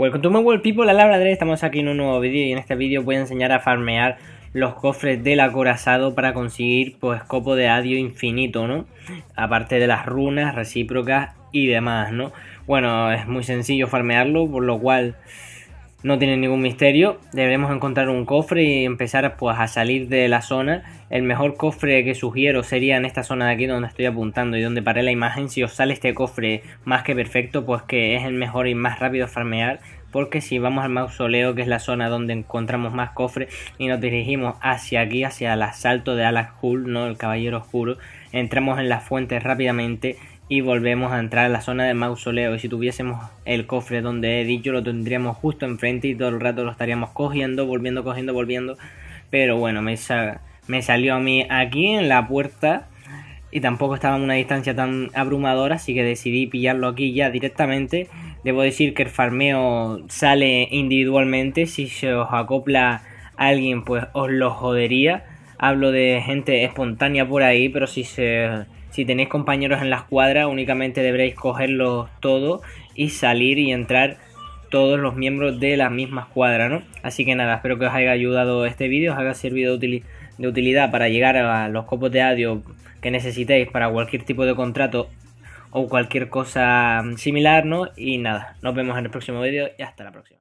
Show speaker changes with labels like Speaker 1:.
Speaker 1: Welcome to my world people, la Dre, estamos aquí en un nuevo vídeo y en este vídeo voy a enseñar a farmear los cofres del acorazado para conseguir pues copo de adio infinito, ¿no? Aparte de las runas recíprocas y demás, ¿no? Bueno, es muy sencillo farmearlo, por lo cual no tiene ningún misterio. debemos encontrar un cofre y empezar pues a salir de la zona. El mejor cofre que sugiero sería en esta zona de aquí donde estoy apuntando y donde paré la imagen. Si os sale este cofre más que perfecto, pues que es el mejor y más rápido farmear. Porque si vamos al mausoleo, que es la zona donde encontramos más cofres, y nos dirigimos hacia aquí, hacia el asalto de Alas Hull, ¿no? El caballero oscuro, entramos en la fuente rápidamente y volvemos a entrar a la zona de mausoleo. Y si tuviésemos el cofre donde he dicho, lo tendríamos justo enfrente y todo el rato lo estaríamos cogiendo, volviendo, cogiendo, volviendo. Pero bueno, me, me salió a mí aquí en la puerta y tampoco estaba en una distancia tan abrumadora, así que decidí pillarlo aquí ya directamente. Debo decir que el farmeo sale individualmente, si se os acopla alguien pues os lo jodería. Hablo de gente espontánea por ahí, pero si se si tenéis compañeros en la escuadra, únicamente deberéis cogerlos todos y salir y entrar todos los miembros de la misma escuadra, ¿no? Así que nada, espero que os haya ayudado este vídeo, os haya servido de utilidad para llegar a los copos de audio que necesitéis para cualquier tipo de contrato o cualquier cosa similar, ¿no? Y nada, nos vemos en el próximo vídeo y hasta la próxima.